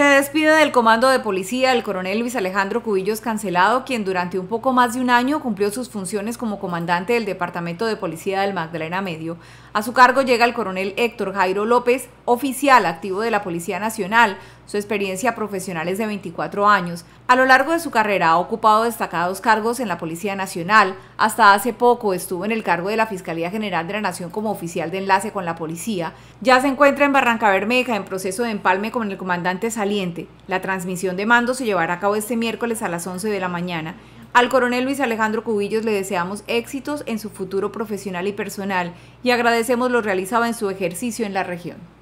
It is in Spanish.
Se despide del comando de policía el coronel Luis Alejandro Cubillos Cancelado, quien durante un poco más de un año cumplió sus funciones como comandante del Departamento de Policía del Magdalena Medio. A su cargo llega el coronel Héctor Jairo López, oficial activo de la Policía Nacional, su experiencia profesional es de 24 años. A lo largo de su carrera ha ocupado destacados cargos en la Policía Nacional. Hasta hace poco estuvo en el cargo de la Fiscalía General de la Nación como oficial de enlace con la policía. Ya se encuentra en Barranca Bermeja en proceso de empalme con el comandante saliente. La transmisión de mando se llevará a cabo este miércoles a las 11 de la mañana. Al coronel Luis Alejandro Cubillos le deseamos éxitos en su futuro profesional y personal y agradecemos lo realizado en su ejercicio en la región.